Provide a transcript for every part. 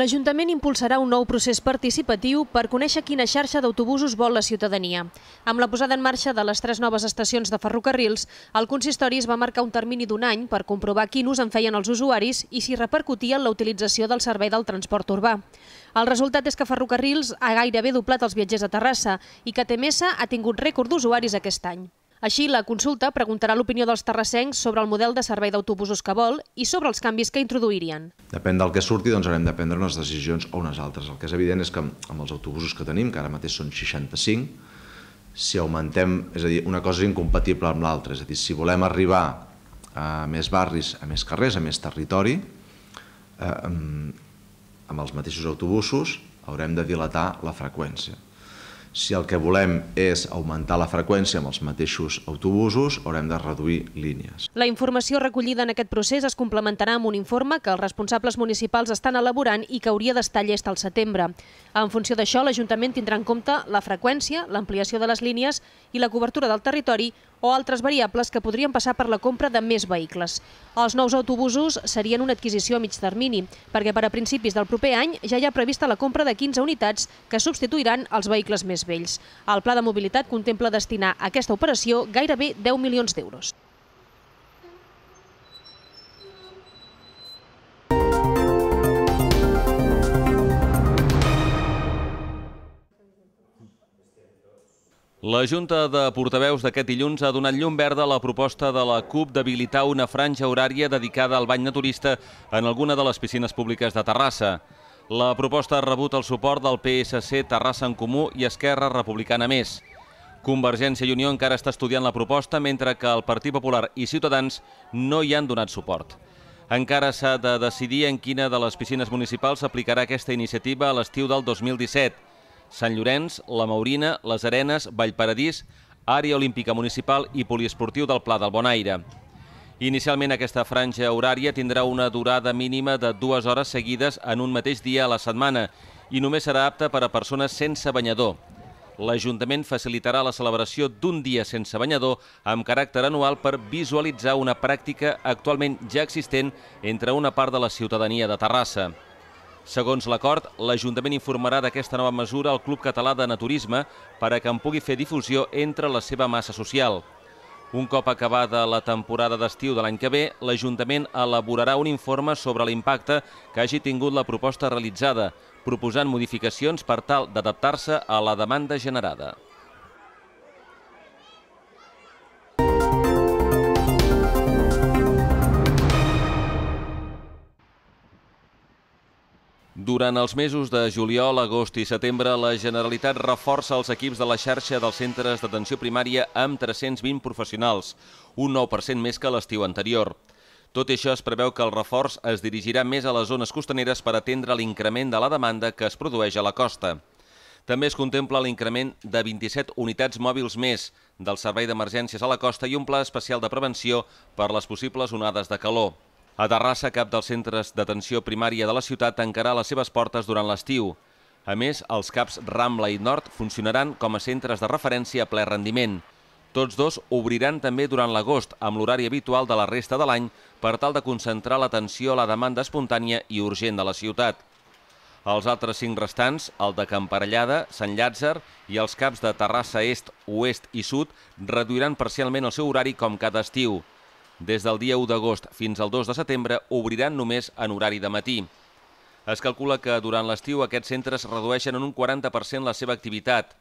l'Ajuntament impulsarà un nou procés participatiu per conèixer quina xarxa d'autobusos vol la ciutadania. Amb la posada en marxa de les tres noves estacions de ferrocarrils, el consistori es va marcar un termini d'un any per comprovar quin ús en feien els usuaris i si en la utilització del servei del transport urbà. El resultat és que Ferrocarrils ha gairebé doblat els viatgers a Terrassa i que TMS ha tingut rècord d'usuaris aquest any. Així, la consulta preguntarà l'opinió dels terrassencs sobre el model de servei d'autobusos que vol i sobre els canvis que introduirien. Depèn del que surti, doncs haurem de prendre unes decisions o unes altres. El que és evident és que amb els autobusos que tenim, que ara mateix són 65, si augmentem, és a dir, una cosa és incompatible amb l'altra, és a dir, si volem arribar a més barris, a més carrers, a més territori, eh, amb els mateixos autobusos haurem de dilatar la freqüència. Si el que volem és augmentar la freqüència amb els mateixos autobusos, haurem de reduir línies. La informació recollida en aquest procés es complementarà amb un informe que els responsables municipals estan elaborant i que hauria d'estar llest al setembre. En funció d'això, l'Ajuntament tindrà en compte la freqüència, l'ampliació de les línies i la cobertura del territori o altres variables que podrien passar per la compra de més vehicles. Els nous autobusos serien una adquisició a mig termini, perquè per a principis del proper any ja hi ha prevista la compra de 15 unitats que substituiran els vehicles més vells. El pla de mobilitat contempla destinar a aquesta operació gairebé 10 milions d'euros. La Junta de Portaveus d'aquest dilluns ha donat llum verda a la proposta de la CUP d'habilitar una franja horària dedicada al bany naturista en alguna de les piscines públiques de Terrassa. La proposta ha rebut el suport del PSC, Terrassa en Comú i Esquerra Republicana Més. Convergència i Unió encara està estudiant la proposta, mentre que el Partit Popular i Ciutadans no hi han donat suport. Encara s'ha de decidir en quina de les piscines municipals s'aplicarà aquesta iniciativa a l'estiu del 2017. Sant Llorenç, La Maurina, Les Arenes, Vallparadís, àrea olímpica municipal i poliesportiu del Pla del Bonaire. Inicialment aquesta franja horària tindrà una durada mínima de dues hores seguides en un mateix dia a la setmana i només serà apta per a persones sense banyador. L'Ajuntament facilitarà la celebració d'un dia sense banyador amb caràcter anual per visualitzar una pràctica actualment ja existent entre una part de la ciutadania de Terrassa. Segons l'acord, l'Ajuntament informarà d'aquesta nova mesura al Club Català de Naturisme per a que en pugui fer difusió entre la seva massa social. Un cop acabada la temporada d'estiu de l'any que ve, l'Ajuntament elaborarà un informe sobre l'impacte que hagi tingut la proposta realitzada, proposant modificacions per tal d'adaptar-se a la demanda generada. Durant els mesos de juliol, agost i setembre, la Generalitat reforça els equips de la xarxa dels centres d'atenció primària amb 320 professionals, un 9% més que l'estiu anterior. Tot i això, es preveu que el reforç es dirigirà més a les zones costaneres per atendre l'increment de la demanda que es produeix a la costa. També es contempla l'increment de 27 unitats mòbils més del Servei d'Emergències a la Costa i un pla especial de prevenció per les possibles onades de calor. A Terrassa, cap dels centres d'atenció primària de la ciutat tancarà les seves portes durant l'estiu. A més, els CAPs Rambla i Nord funcionaran com a centres de referència a ple rendiment. Tots dos obriran també durant l'agost, amb l'horari habitual de la resta de l'any, per tal de concentrar l'atenció a la demanda espontània i urgent de la ciutat. Els altres cinc restants, el de Camparellada, Sant Llàtzer i els CAPs de Terrassa Est, Oest i Sud, reduiran parcialment el seu horari com cada estiu. Des del dia 1 d'agost fins al 2 de setembre obriran només en horari de matí. Es calcula que durant l'estiu aquests centres redueixen en un 40% la seva activitat.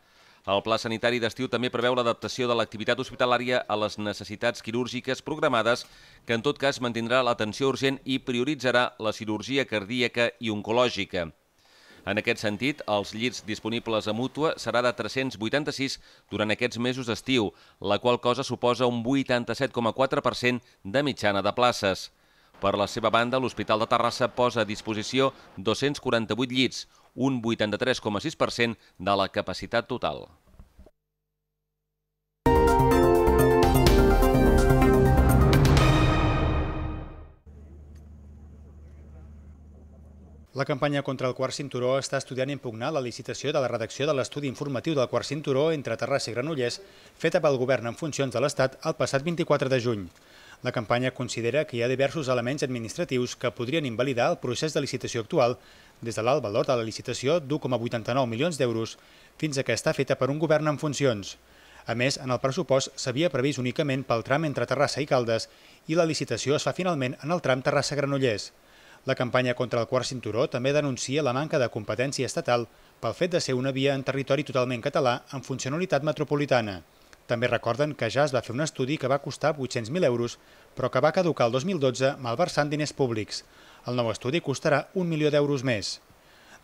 El Pla Sanitari d'Estiu també preveu l'adaptació de l'activitat hospitalària a les necessitats quirúrgiques programades, que en tot cas mantindrà l'atenció urgent i prioritzarà la cirurgia cardíaca i oncològica. En aquest sentit, els llits disponibles a mútua serà de 386 durant aquests mesos d'estiu, la qual cosa suposa un 87,4% de mitjana de places. Per la seva banda, l'Hospital de Terrassa posa a disposició 248 llits, un 83,6% de la capacitat total. La campanya contra el quart cinturó està estudiant impugnar la licitació de la redacció de l'estudi informatiu del quart cinturó entre Terrassa i Granollers, feta pel govern en funcions de l'Estat el passat 24 de juny. La campanya considera que hi ha diversos elements administratius que podrien invalidar el procés de licitació actual, des de l'alt valor de la licitació d'1,89 milions d'euros fins a que està feta per un govern en funcions. A més, en el pressupost s'havia previst únicament pel tram entre Terrassa i Caldes i la licitació es fa finalment en el tram Terrassa-Granollers. La campanya contra el quart cinturó també denuncia la manca de competència estatal pel fet de ser una via en territori totalment català amb funcionalitat metropolitana. També recorden que ja es va fer un estudi que va costar 800.000 euros, però que va caducar el 2012 malversant diners públics. El nou estudi costarà un milió d'euros més.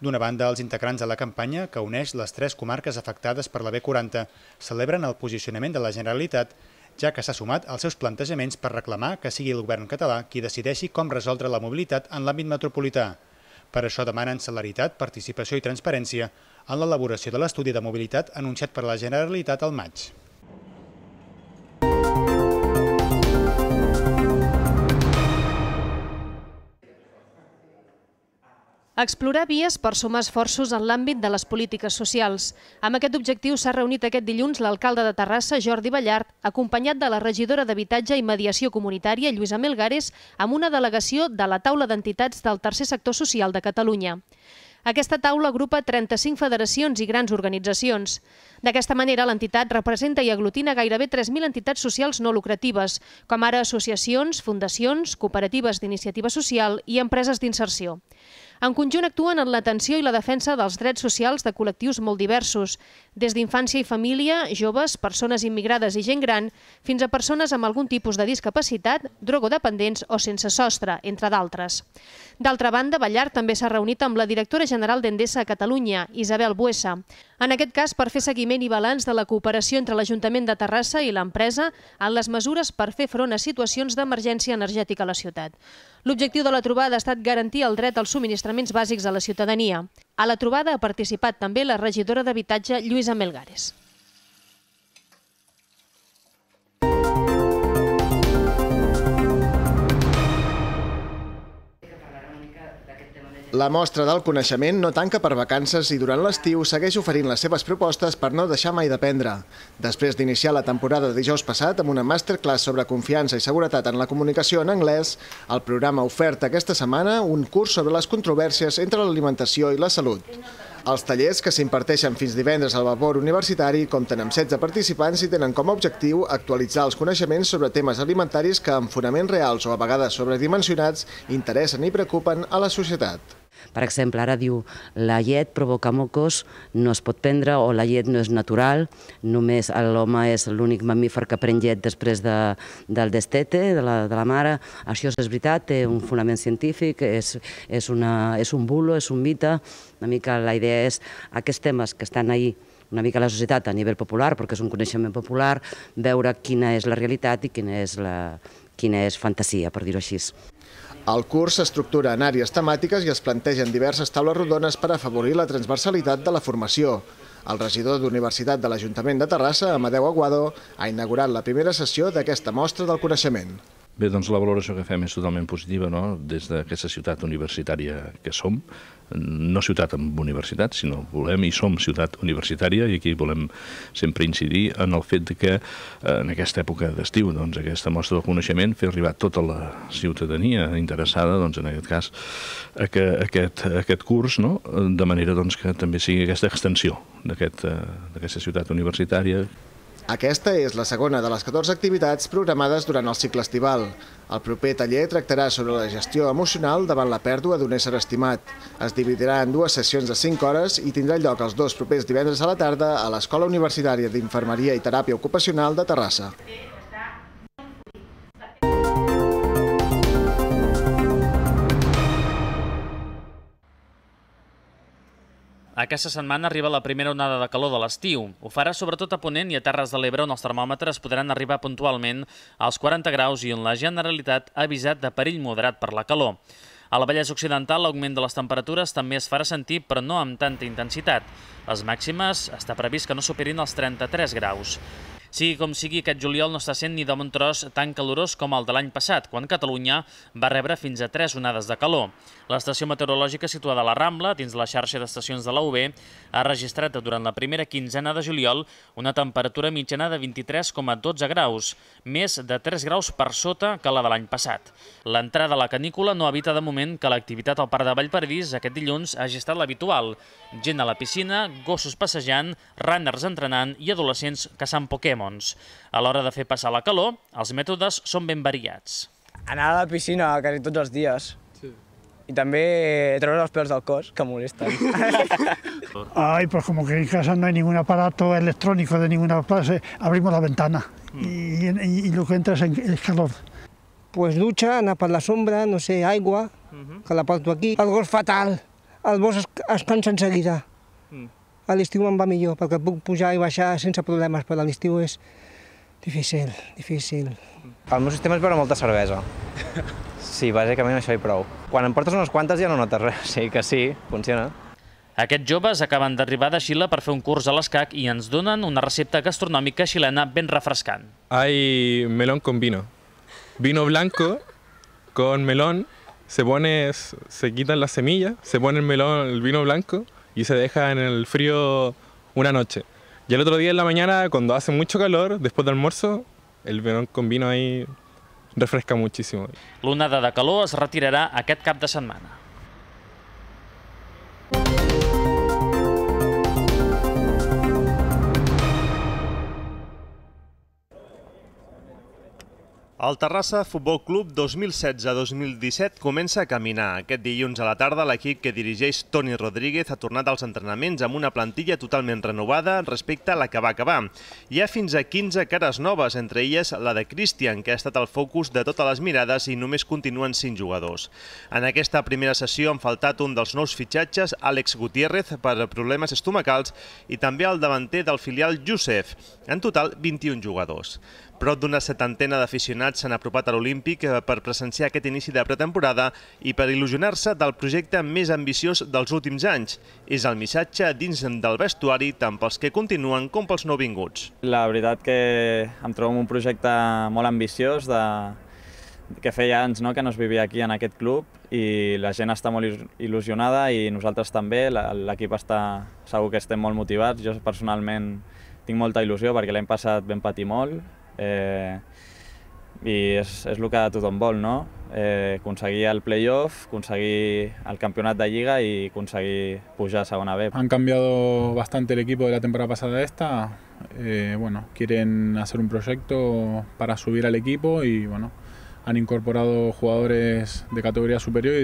D'una banda, els integrants de la campanya, que uneix les tres comarques afectades per la B40, celebren el posicionament de la Generalitat ja que s'ha sumat als seus plantejaments per reclamar que sigui el govern català qui decideixi com resoldre la mobilitat en l'àmbit metropolità. Per això demanen celeritat, participació i transparència en l'elaboració de l'estudi de mobilitat anunciat per la Generalitat al maig. Explorar vies per sumar esforços en l'àmbit de les polítiques socials. Amb aquest objectiu s'ha reunit aquest dilluns l'alcalde de Terrassa, Jordi Ballart, acompanyat de la regidora d'Habitatge i Mediació Comunitària, Lluïsa Melgares, amb una delegació de la taula d'entitats del Tercer Sector Social de Catalunya. Aquesta taula agrupa 35 federacions i grans organitzacions. D'aquesta manera, l'entitat representa i aglutina gairebé 3.000 entitats socials no lucratives, com ara associacions, fundacions, cooperatives d'iniciativa social i empreses d'inserció. En conjunt actuen en l'atenció i la defensa dels drets socials de col·lectius molt diversos, des d'infància i família, joves, persones immigrades i gent gran, fins a persones amb algun tipus de discapacitat, drogodependents o sense sostre, entre d'altres. D'altra banda, Ballar també s'ha reunit amb la directora general d'Endesa a Catalunya, Isabel Buesa. En aquest cas, per fer seguiment i balanç de la cooperació entre l'Ajuntament de Terrassa i l'empresa en les mesures per fer front a situacions d'emergència energètica a la ciutat. L'objectiu de la trobada ha estat garantir el dret als subministraments bàsics a la ciutadania. A la trobada ha participat també la regidora d'Habitatge, Lluïsa Melgares. La mostra del coneixement no tanca per vacances i durant l'estiu segueix oferint les seves propostes per no deixar mai d'aprendre. Després d'iniciar la temporada de dijous passat amb una masterclass sobre confiança i seguretat en la comunicació en anglès, el programa ha ofert aquesta setmana un curs sobre les controvèrsies entre l'alimentació i la salut. Els tallers que s'imparteixen fins divendres al vapor universitari compten amb 16 participants i tenen com a objectiu actualitzar els coneixements sobre temes alimentaris que, amb fonaments reals o a vegades sobredimensionats, interessen i preocupen a la societat. Per exemple, ara diu la llet provoca mocos, no es pot prendre, o la llet no és natural, només l'home és l'únic mamífer que pren llet després de, del destete, de la, de la mare. Això és veritat, té un fonament científic, és, és, una, és un bulo, és un mite. Una mica la idea és aquests temes que estan ahir una mica la societat a nivell popular, perquè és un coneixement popular, veure quina és la realitat i quina és, la, quina és fantasia, per dir-ho així. El curs s'estructura en àrees temàtiques i es plantegen diverses taules rodones per afavorir la transversalitat de la formació. El regidor d'Universitat de l'Ajuntament de Terrassa, Amadeu Aguado, ha inaugurat la primera sessió d'aquesta mostra del coneixement. Bé, doncs la valoració que fem és totalment positiva, no?, des d'aquesta ciutat universitària que som, no ciutat amb universitat, sinó volem i som ciutat universitària i aquí volem sempre incidir en el fet que eh, en aquesta època d'estiu, doncs, aquesta mostra del coneixement fer arribar tota la ciutadania interessada, doncs, en aquest cas, a que aquest, aquest curs, no?, de manera, doncs, que també sigui aquesta extensió eh, d'aquesta aquest, ciutat universitària aquesta és la segona de les 14 activitats programades durant el cicle estival. El proper taller tractarà sobre la gestió emocional davant la pèrdua d'un ésser estimat. Es dividirà en dues sessions de 5 hores i tindrà lloc els dos propers divendres a la tarda a l'Escola Universitària d'Infermeria i Teràpia Ocupacional de Terrassa. Aquesta setmana arriba la primera onada de calor de l'estiu. Ho farà sobretot a Ponent i a Terres de l'Ebre, on els termòmetres podran arribar puntualment als 40 graus i on la Generalitat ha avisat de perill moderat per la calor. A la Vallès Occidental, l'augment de les temperatures també es farà sentir, però no amb tanta intensitat. Les màximes està previst que no superin els 33 graus. Sigui com sigui, aquest juliol no està sent ni de bon tros tan calorós com el de l'any passat, quan Catalunya va rebre fins a tres onades de calor. L'estació meteorològica situada a la Rambla, dins la xarxa d'estacions de la UB, ha registrat durant la primera quinzena de juliol una temperatura mitjana de 23,12 graus, més de 3 graus per sota que la de l'any passat. L'entrada a la canícula no evita de moment que l'activitat al Parc de Vallperdís aquest dilluns hagi estat l'habitual. Gent a la piscina, gossos passejant, runners entrenant i adolescents caçant Pokémon salmons. A l'hora de fer passar la calor, els mètodes són ben variats. Anar a la piscina quasi tots els dies. Sí. I també traer els pelos del cos, que molesta. Ai, pues como que en casa no hay ningún aparato electrónico de ninguna clase, abrimos la ventana mm. y, y, y lo que entra es el calor. Pues ducha, anar per la sombra, no sé, aigua, mhm. que la porto aquí. El gos fatal, el gos es, es cansa en seguida. Mm a l'estiu em va millor, perquè puc pujar i baixar sense problemes, però a l'estiu és difícil, difícil. El meu sistema és beure molta cervesa. Sí, bàsicament això hi prou. Quan em portes unes quantes ja no notes res, sí que sí, funciona. Aquests joves acaben d'arribar de Xile per fer un curs a l'escac i ens donen una recepta gastronòmica xilena ben refrescant. Hay melón con vino. Vino blanco con melón. Se pones, se quitan las semillas, se pone el melón, el vino blanco y se deja en el frío una noche. Y el otro día en la mañana, cuando hace mucho calor, después del almuerzo, el verón con vino ahí refresca muchísimo. L'onada de calor se retirará aquest cap de semana. El Terrassa Futbol Club 2016-2017 comença a caminar. Aquest dilluns a la tarda l'equip que dirigeix Toni Rodríguez ha tornat als entrenaments amb una plantilla totalment renovada respecte a la que va acabar. Hi ha fins a 15 cares noves, entre elles la de Christian, que ha estat el focus de totes les mirades i només continuen 5 jugadors. En aquesta primera sessió han faltat un dels nous fitxatges, Àlex Gutiérrez, per problemes estomacals i també el davanter del filial Josef. En total, 21 jugadors. Prop d'una setantena d'aficionats aficionats s'han apropat a l'Olímpic eh, per presenciar aquest inici de pretemporada i per il·lusionar-se del projecte més ambiciós dels últims anys. És el missatge dins del vestuari tant pels que continuen com pels nouvinguts. La veritat que em trobo un projecte molt ambiciós de que feia anys no? que no es vivia aquí en aquest club i la gent està molt il·lusionada i nosaltres també, l'equip està segur que estem molt motivats, jo personalment tinc molta il·lusió perquè l'any passat vam patir molt, eh, Y es és el que tothom vol, no? Eh, aconseguir el playoff, conseguí el campeonato de Liga y conseguí pujar a segona B. Han cambiado bastante el equipo de la temporada pasada esta. Eh, bueno, quieren hacer un proyecto para subir al equipo y bueno, han incorporado jugadores de categoría superior y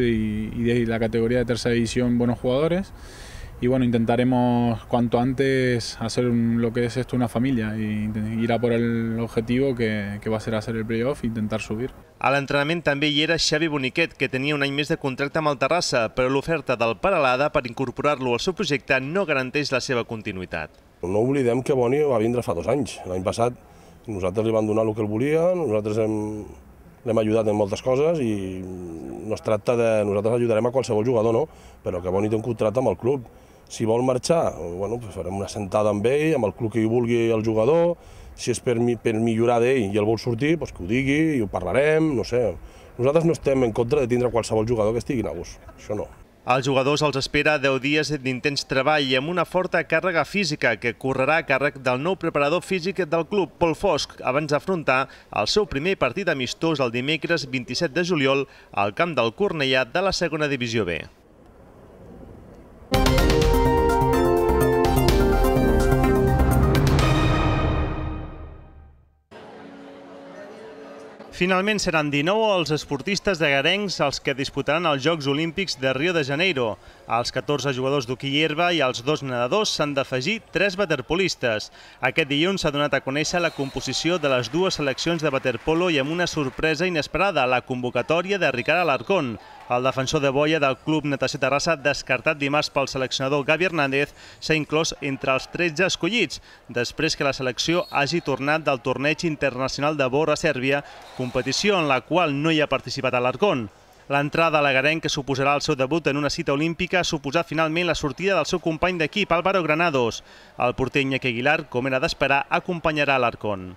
de, y de la categoría de tercera división buenos jugadores. y bueno, intentaremos cuanto antes hacer un, lo que es esto una familia y ir a por el objetivo que, que va a ser hacer el playoff i e intentar subir. A l'entrenament també hi era Xavi Boniquet, que tenia un any més de contracte amb el Terrassa, però l'oferta del Paralada per incorporar-lo al seu projecte no garanteix la seva continuïtat. No oblidem que Boni va vindre fa dos anys. L'any passat nosaltres li vam donar el que el volia, nosaltres hem, l'hem ajudat en moltes coses i no es tracta de... Nosaltres ajudarem a qualsevol jugador, no? Però que Boni té un contracte amb el club si vol marxar, bueno, pues farem una sentada amb ell, amb el club que hi vulgui el jugador, si és per, mi, per millorar d'ell i el vol sortir, pues que ho digui i ho parlarem, no sé. Nosaltres no estem en contra de tindre qualsevol jugador que estigui a gust, això no. Als jugadors els espera 10 dies d'intens treball amb una forta càrrega física que correrà a càrrec del nou preparador físic del club, Pol Fosc, abans d'afrontar el seu primer partit amistós el dimecres 27 de juliol al camp del Cornellà de la segona divisió B. Finalment seran 19 els esportistes de Garencs els que disputaran els Jocs Olímpics de Rio de Janeiro. Als 14 jugadors d'hoquei herba i als dos nedadors s'han d'afegir tres waterpolistes. Aquest dilluns s'ha donat a conèixer la composició de les dues seleccions de waterpolo i amb una sorpresa inesperada, la convocatòria de Ricard Alarcón. El defensor de boia del Club Natació Terrassa, descartat dimarts pel seleccionador Gavi Hernández, s'ha inclòs entre els 13 escollits, després que la selecció hagi tornat del torneig internacional de Bor a Sèrbia, competició en la qual no hi ha participat Alarcón. L'entrada a l'Agarenc, que suposarà el seu debut en una cita olímpica, ha suposat finalment la sortida del seu company d'equip, Álvaro Granados. El porter Iñaki Aguilar, com era d'esperar, acompanyarà l'Arcon.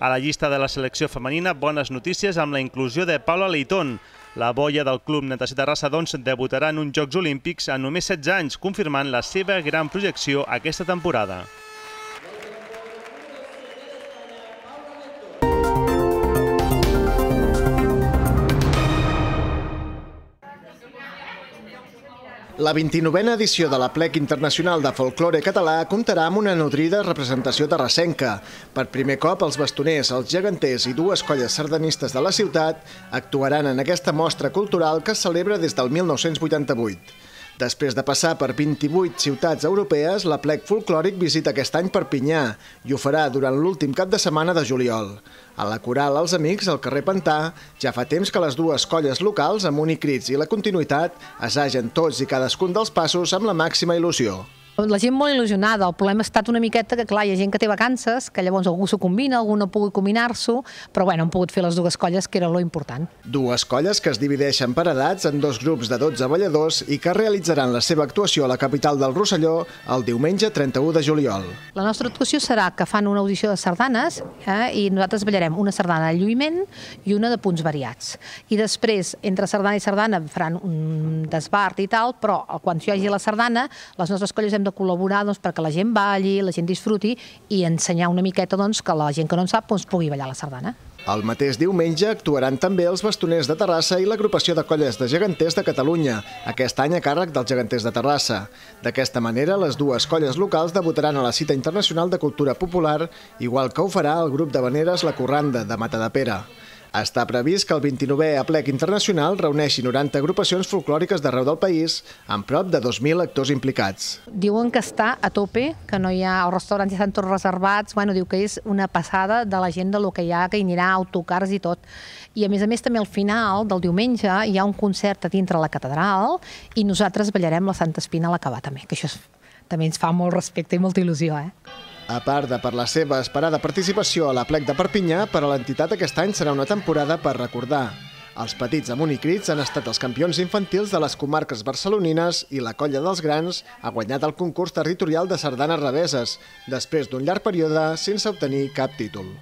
A la llista de la selecció femenina, bones notícies amb la inclusió de Paula Leitón. La boia del Club Natació Terrassa, doncs, debutarà en uns Jocs Olímpics a només 16 anys, confirmant la seva gran projecció aquesta temporada. La 29a edició de la Plec Internacional de Folklore Català comptarà amb una nodrida representació terrassenca. Per primer cop, els bastoners, els geganters i dues colles sardanistes de la ciutat actuaran en aquesta mostra cultural que es celebra des del 1988. Després de passar per 28 ciutats europees, la plec folclòric visita aquest any Perpinyà i ho farà durant l'últim cap de setmana de juliol. A la coral Els Amics, al carrer Pantà, ja fa temps que les dues colles locals, amb crits i la continuïtat, assagen tots i cadascun dels passos amb la màxima il·lusió. La gent molt il·lusionada, el problema ha estat una miqueta que, clar, hi ha gent que té vacances, que llavors algú s'ho combina, algú no pugui combinar-s'ho, però bueno, han pogut fer les dues colles, que era lo important. Dues colles que es divideixen per edats en dos grups de 12 balladors i que realitzaran la seva actuació a la capital del Rosselló el diumenge 31 de juliol. La nostra actuació serà que fan una audició de sardanes eh, i nosaltres ballarem una sardana de lluïment i una de punts variats. I després, entre sardana i sardana, faran un desbart i tal, però quan hi hagi la sardana, les nostres colles hem de col·laborar doncs, perquè la gent balli, la gent disfruti i ensenyar una miqueta doncs, que la gent que no en sap doncs, pugui ballar la sardana. El mateix diumenge actuaran també els bastoners de Terrassa i l'agrupació de colles de geganters de Catalunya, aquest any a càrrec dels geganters de Terrassa. D'aquesta manera, les dues colles locals debutaran a la cita internacional de cultura popular, igual que ho farà el grup de veneres La Corranda, de Mata de Pera. Està previst que el 29è aplec internacional reuneixi 90 agrupacions folclòriques d'arreu del país, amb prop de 2.000 actors implicats. Diuen que està a tope, que no hi ha els restaurants ja estan tots reservats, bueno, diu que és una passada de la gent de lo que hi ha, que hi anirà autocars i tot. I a més a més també al final del diumenge hi ha un concert a dintre la catedral i nosaltres ballarem la Santa Espina a l'acabar també, que això és, també ens fa molt respecte i molta il·lusió, eh? A part de per la seva esperada participació a la plec de Perpinyà, per a l'entitat aquest any serà una temporada per recordar. Els petits amonicrits han estat els campions infantils de les comarques barcelonines i la colla dels grans ha guanyat el concurs territorial de sardanes reveses, després d'un llarg període sense obtenir cap títol.